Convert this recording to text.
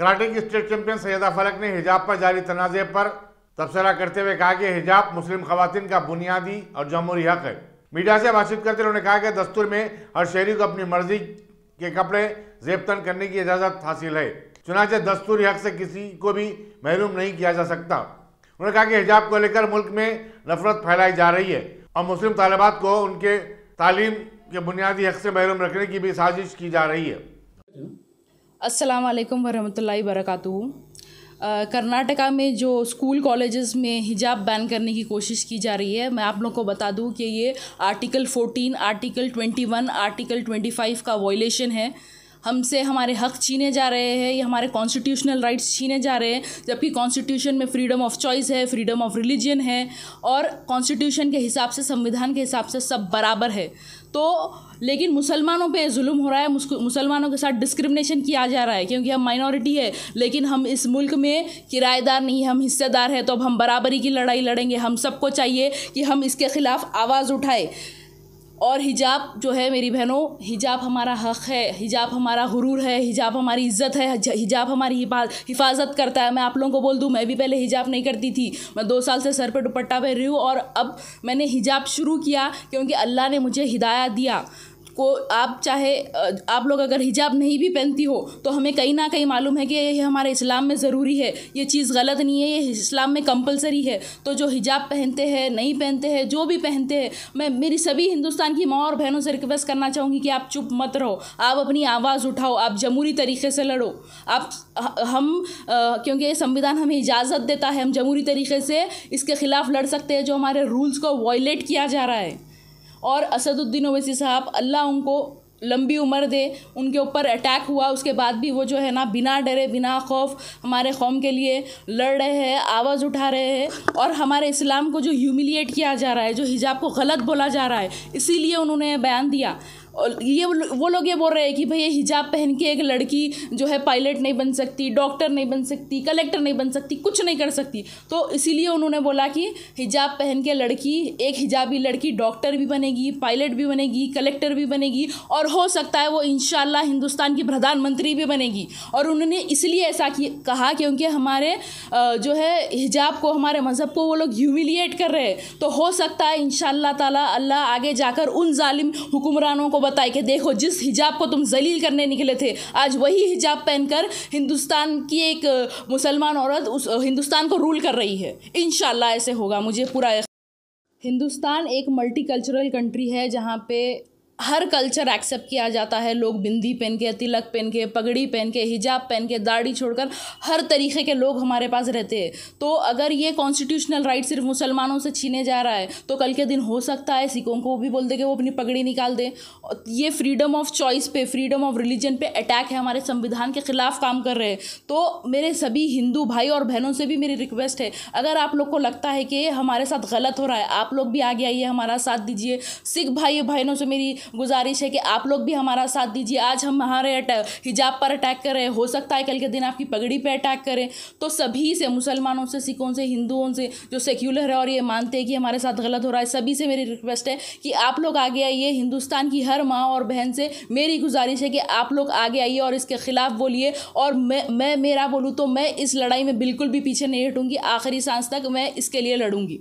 karate की state champion सैदा फलक ने हिजाब पर जारी तनाज़े पर तबसरा करते हुए कहा कि हिजाब मुस्लिम खवतिन का बुनियादी और जमहूरी हक है मीडिया से बातचीत करते उन्होंने कहा कि दस्तूर में हर शहरी को अपनी मर्जी के कपड़े जेबतन करने की इजाज़त हासिल है चुनाचे दस्तूरी हक से किसी को भी महरूम नहीं किया जा सकता उन्होंने कहा कि हिजाब को लेकर मुल्क में नफरत फैलाई जा रही है और मुस्लिम तालबात को उनके तालीम के बुनियादी हक से महरूम रखने की भी साजिश की जा रही है अस्सलाम वालेकुम वरहमतुल्लाहि वरकatuh कर्नाटका में जो स्कूल कॉलेजेस में हिजाब बैन करने की कोशिश की जा रही है मैं आप लोग को बता दूं कि ये आर्टिकल 14 आर्टिकल 21 आर्टिकल 25 का वॉयलेशन है हमसे हमारे हक छीने जा रहे हैं या हमारे कॉन्स्टिट्यूशनल राइट्स छीने जा रहे हैं जबकि कॉन्स्टिट्यूशन में फ्रीडम ऑफ चॉइस है फ्रीडम ऑफ रिलीजन है और कॉन्स्टिट्यूशन के हिसाब से संविधान के हिसाब से सब बराबर है तो लेकिन मुसलमानों पे जुल्म हो रहा है मुसलमानों के साथ डिस्क्रिमिनेशन किया जा रहा है क्योंकि हम माइनॉरिटी है लेकिन हम इस मुल्क में किराएदार नहीं हम हिस्सेदार हैं तो अब हम बराबरी की लड़ाई लड़ेंगे हम सबको चाहिए कि हम इसके ख़िलाफ़ आवाज़ उठाएं और हिजाब जो है मेरी बहनों हिजाब हमारा हक़ है हिजाब हमारा हुरूर है हिजाब हमारी इज़्ज़त है हिजाब हमारी हिफाजत करता है मैं आप लोगों को बोल दूँ मैं भी पहले हिजाब नहीं करती थी मैं दो साल से सर पर दुपट्टा पहन रही हूँ और अब मैंने हिजाब शुरू किया क्योंकि अल्लाह ने मुझे हिदायत दिया को आप चाहे आप लोग अगर हिजाब नहीं भी पहनती हो तो हमें कहीं ना कहीं मालूम है कि ये हमारे इस्लाम में ज़रूरी है ये चीज़ गलत नहीं है ये इस्लाम में कंपलसरी है तो जो हिजाब पहनते हैं नहीं पहनते हैं जो भी पहनते हैं मैं मेरी सभी हिंदुस्तान की माँ और बहनों से रिक्वेस्ट करना चाहूँगी कि आप चुप मत रहो आप अपनी आवाज़ उठाओ आप जमहूरी तरीके से लड़ो आप हम क्योंकि ये संविधान हमें इजाज़त देता है हम जमहूरी तरीके से इसके ख़िलाफ़ लड़ सकते हैं जो हमारे रूल्स को वॉयलेट किया जा रहा है और असदुद्दीन ओवैसी साहब अल्लाह उनको लंबी उम्र दे उनके ऊपर अटैक हुआ उसके बाद भी वो जो है ना बिना डरे बिना खौफ हमारे कौम के लिए लड़ रहे हैं आवाज़ उठा रहे हैं और हमारे इस्लाम को जो ह्यूमिलिएट किया जा रहा है जो हिजाब को गलत बोला जा रहा है इसीलिए उन्होंने बयान दिया ये वो लोग ये बोल रहे हैं कि भाई ये हिजाब पहन के एक लड़की जो है पायलट नहीं बन सकती डॉक्टर नहीं बन सकती कलेक्टर नहीं बन सकती कुछ नहीं कर सकती तो इसीलिए उन्होंने बोला कि हिजाब पहन के लड़की एक हिजाबी लड़की डॉक्टर भी बनेगी पायलट भी बनेगी कलेक्टर भी बनेगी और हो सकता है वो इन हिंदुस्तान की प्रधानमंत्री भी बनेगी और उन्होंने इसलिए ऐसा कहा क्योंकि हमारे जो है हिजाब को हमारे मज़हब को वो लोग ह्यूमिलिएट कर रहे हैं तो हो सकता है इन ताला अल्लाह आगे जाकर उन जालिम हुक्मरानों को बताए कि देखो जिस हिजाब को तुम जलील करने निकले थे आज वही हिजाब पहनकर हिंदुस्तान की एक मुसलमान औरत उस हिंदुस्तान को रूल कर रही है इन ऐसे होगा मुझे पूरा हिंदुस्तान एक मल्टीकल्चरल कंट्री है जहाँ पे हर कल्चर एक्सेप्ट किया जाता है लोग बिंदी पहन के तिलक पहन के पगड़ी पहन के हिजाब पहन के दाढ़ी छोड़कर हर तरीके के लोग हमारे पास रहते हैं तो अगर ये कॉन्स्टिट्यूशनल राइट सिर्फ मुसलमानों से छीने जा रहा है तो कल के दिन हो सकता है सिखों को भी बोल दे कि वो अपनी पगड़ी निकाल दें ये फ्रीडम ऑफ चॉइस पे फ्रीडम ऑफ रिलीजन पे अटैक है हमारे संविधान के ख़िलाफ़ काम कर रहे हैं तो मेरे सभी हिंदू भाई और बहनों से भी मेरी रिक्वेस्ट है अगर आप लोग को लगता है कि हमारे साथ गलत हो रहा है आप लोग भी आगे आइए हमारा साथ दीजिए सिख भाई बहनों से मेरी गुजारिश है कि आप लोग भी हमारा साथ दीजिए आज हम हमारे हिजाब पर अटैक कर रहे हो सकता है कल के दिन आपकी पगड़ी पर अटैक करें तो सभी से मुसलमानों से सिखों से हिंदुओं से जो सेक्युलर है और ये मानते हैं कि हमारे साथ गलत हो रहा है सभी से मेरी रिक्वेस्ट है कि आप लोग आगे आइए हिंदुस्तान की हर माँ और बहन से मेरी गुजारिश है कि आप लोग आगे आइए और इसके ख़िलाफ़ बोलिए और मैं मैं मेरा बोलूँ तो मैं इस लड़ाई में बिल्कुल भी पीछे नहीं हटूँगी आखिरी सांस तक मैं इसके लिए लड़ूँगी